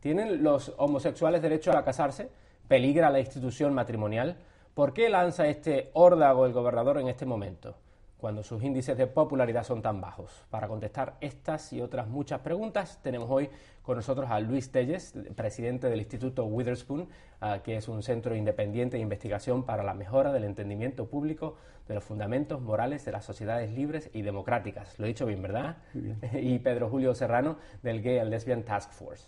¿Tienen los homosexuales derecho a casarse? ¿Peligra la institución matrimonial? ¿Por qué lanza este órdago el gobernador en este momento, cuando sus índices de popularidad son tan bajos? Para contestar estas y otras muchas preguntas, tenemos hoy con nosotros a Luis Telles, presidente del Instituto Witherspoon, ah, que es un centro independiente de investigación para la mejora del entendimiento público de los fundamentos morales de las sociedades libres y democráticas. Lo he dicho bien, ¿verdad? y Pedro Julio Serrano, del Gay and Lesbian Task Force.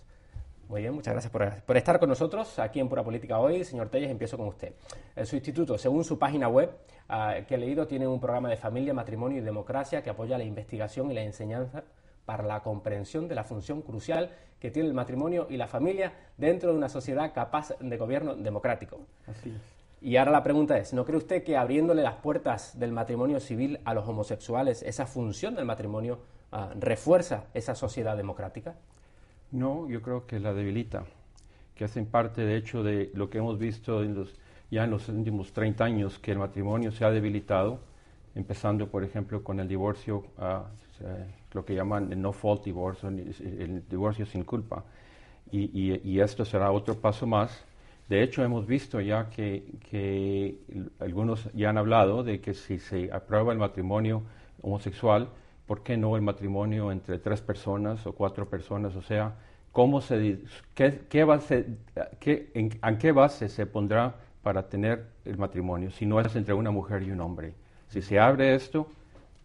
Muy bien, muchas gracias por, estar con nosotros aquí en Pura Política hoy. Señor Telles, empiezo con usted. su instituto, según su página web ah, que he leído, tiene un programa de familia, matrimonio y democracia que apoya la investigación y la enseñanza para la comprensión de la función crucial que tiene el matrimonio y la familia dentro de una sociedad capaz de gobierno democrático. Y ahora la pregunta es, ¿no cree usted que abriéndole las puertas del matrimonio civil a los homosexuales, esa función del matrimonio ah, refuerza esa sociedad democrática? No, yo creo que la debilita, que hacen parte de hecho de lo que hemos visto ya en los últimos 30 años, que el matrimonio se ha debilitado, empezando por ejemplo con el divorcio, ah, lo que llaman el no fault divorce, el divorcio sin culpa. Y, esto será otro paso más. De hecho, hemos visto ya que, algunos ya han hablado de que si se aprueba el matrimonio homosexual, ¿por qué no el matrimonio entre tres personas o cuatro personas? O sea, ¿cómo se, qué, qué base, qué, en, qué base se pondrá para tener el matrimonio si no es entre una mujer y un hombre? Si se abre esto,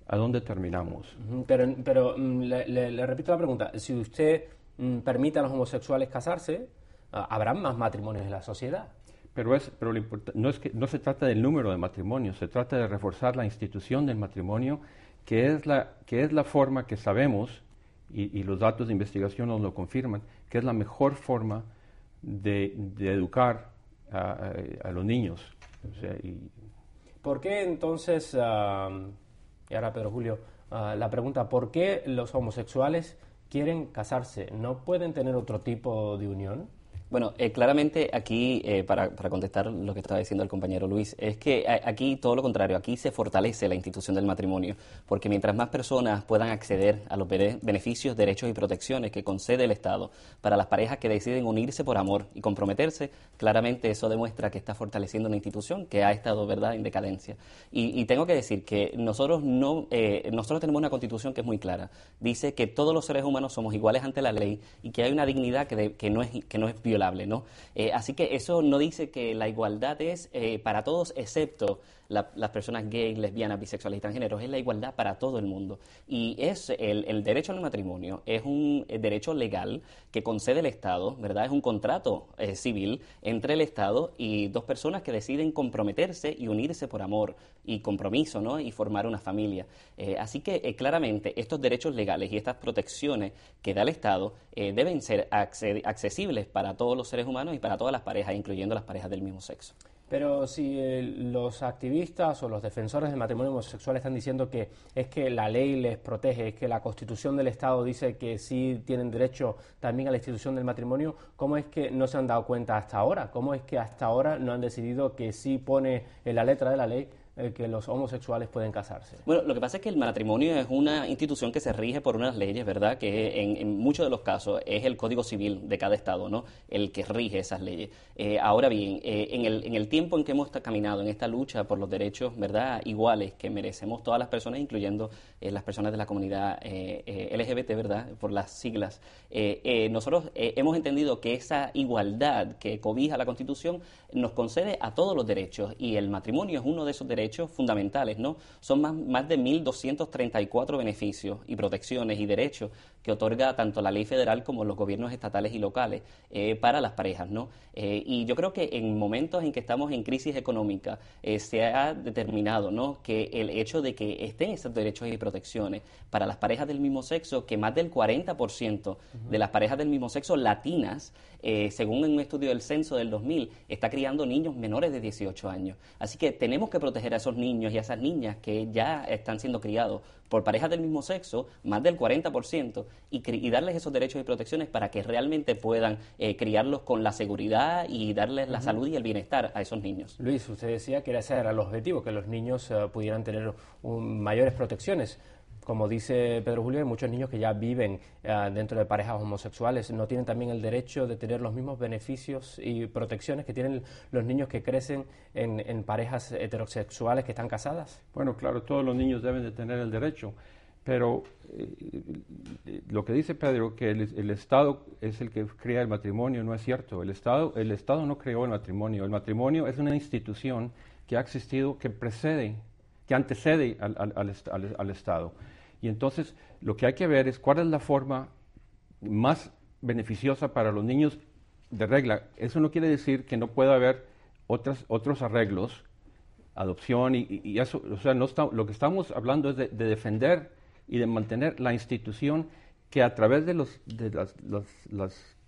¿a dónde terminamos? Pero, pero mm, le, repito la pregunta, si usted mm, permite a los homosexuales casarse, ah, habrán más matrimonios en la sociedad. Pero, es, pero no, es que, no se trata del número de matrimonios, se trata de reforzar la institución del matrimonio que es la, forma que sabemos, y, los datos de investigación nos lo confirman, que es la mejor forma de, educar a, los niños. ¿Por qué entonces, ah, y ahora Pedro Julio, ah, la pregunta, ¿por qué los homosexuales quieren casarse? ¿No pueden tener otro tipo de unión? Bueno, eh, claramente aquí, eh, para, contestar lo que estaba diciendo el compañero Luis, es que eh, aquí todo lo contrario, aquí se fortalece la institución del matrimonio, porque mientras más personas puedan acceder a los beneficios, derechos y protecciones que concede el Estado para las parejas que deciden unirse por amor y comprometerse, claramente eso demuestra que está fortaleciendo una institución que ha estado, ¿verdad?, en decadencia. Y, tengo que decir que nosotros, no, nosotros tenemos una constitución que es muy clara. Dice que todos los seres humanos somos iguales ante la ley y que hay una dignidad que no, es, que no es violada ¿no? Eh, así que eso no dice que la igualdad es eh, para todos excepto las personas gays, lesbianas, bisexuales y transgéneros, es la igualdad para todo el mundo. Y es el, derecho al matrimonio, es un eh, derecho legal que concede el Estado, ¿verdad? Es un contrato civil entre el Estado y dos personas que deciden comprometerse y unirse por amor y compromiso, ¿no? Y formar una familia. así que claramente estos derechos legales y estas protecciones que da el Estado deben ser accesibles para todos todos los seres humanos y para todas las parejas, incluyendo las parejas del mismo sexo. Pero si eh, los activistas o los defensores del matrimonio homosexual están diciendo que es que la ley les protege, es que la constitución del Estado dice que sí tienen derecho también a la institución del matrimonio, ¿cómo es que no se han dado cuenta hasta ahora? ¿Cómo es que hasta ahora no han decidido que sí pone en la letra de la ley eh, que los homosexuales pueden casarse. Bueno, lo que pasa es que el matrimonio es una institución que se rige por unas leyes, ¿verdad? Que en, muchos de los casos es el Código Civil de cada estado, ¿no? El que rige esas leyes. Eh, ahora bien, eh, en, el, en el tiempo en que hemos caminado en esta lucha por los derechos, ¿verdad? Iguales que merecemos todas las personas, incluyendo las personas de la comunidad LGBT, ¿verdad? Por las siglas. nosotros hemos entendido que esa igualdad que cobija la Constitución nos concede a todos los derechos y el matrimonio es uno de esos derechos derechos fundamentales, ¿no? Son más, más de 1.234 beneficios y protecciones y derechos que otorga tanto la ley federal como los gobiernos estatales y locales eh, para las parejas, ¿no? Eh, y yo creo que en momentos en que estamos en crisis económica eh, se ha determinado, ¿no? Que el hecho de que estén esos derechos y protecciones para las parejas del mismo sexo, que más del 40% de las parejas del mismo sexo latinas, según un estudio del censo del 2000, está criando niños menores de 18 años. Así que tenemos que proteger a esos niños y a esas niñas que ya están siendo criados por parejas del mismo sexo, más del 40%, y, y darles esos derechos y protecciones para que realmente puedan eh, criarlos con la seguridad y darles la salud y el bienestar a esos niños. Luis, usted decía que ese era el objetivo, que los niños eh, pudieran tener mayores protecciones como dice Pedro Julio, hay muchos niños que ya viven eh, dentro de parejas homosexuales, no tienen también el derecho de tener los mismos beneficios y protecciones que tienen los niños que crecen en, parejas heterosexuales que están casadas. Bueno, claro, todos los niños deben de tener el derecho, pero eh, eh, lo que dice Pedro, que el, Estado es el que crea el matrimonio, no es cierto. El Estado, el Estado no creó el matrimonio, el matrimonio es una institución que ha existido, que precede, que antecede al, al, al Estado. Y entonces lo que hay que ver es cuál es la forma más beneficiosa para los niños de regla. Eso no quiere decir que no pueda haber otros arreglos, adopción y, eso. lo que estamos hablando es de, defender y de mantener la institución que a través de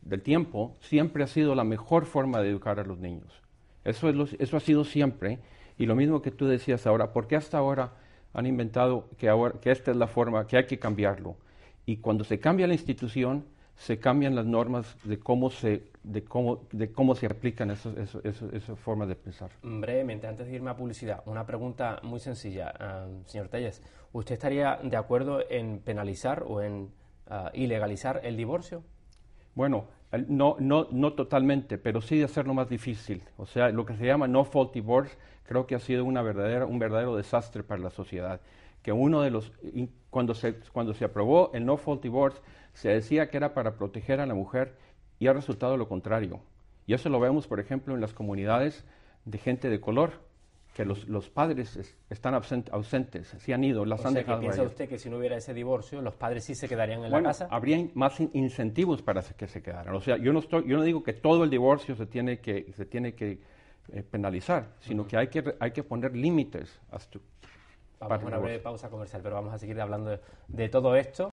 del tiempo siempre ha sido la mejor forma de educar a los niños. Eso, eso ha sido siempre. Y lo mismo que tú decías ahora, porque hasta ahora han inventado que, que esta es la forma, que hay que cambiarlo. Y cuando se cambia la institución, se cambian las normas de cómo se, de cómo, de cómo se aplican esas, formas de pensar. Brevemente, antes de irme a publicidad, una pregunta muy sencilla, señor Telles. ¿Usted estaría de acuerdo en penalizar o en ah, ilegalizar el divorcio? Bueno, no, no, no totalmente, pero sí de hacerlo más difícil. O sea, lo que se llama no faulty boards creo que ha sido una verdadera, un verdadero desastre para la sociedad. Que uno de los, cuando se, cuando se aprobó el no faulty boards, se decía que era para proteger a la mujer y ha resultado lo contrario. Y eso lo vemos, por ejemplo, en las comunidades de gente de color, que los, padres están ausentes, si han ido, las han dejado. ¿Piensa usted que si no hubiera ese divorcio, los padres sí se quedarían en la casa? Habrían más incentivos para que se quedaran. O sea, yo no, estoy, yo no digo que todo el divorcio se tiene que, se tiene que eh, penalizar, sino que, hay que hay que poner límites. Vamos a una breve pausa comercial, pero vamos a seguir hablando de todo esto.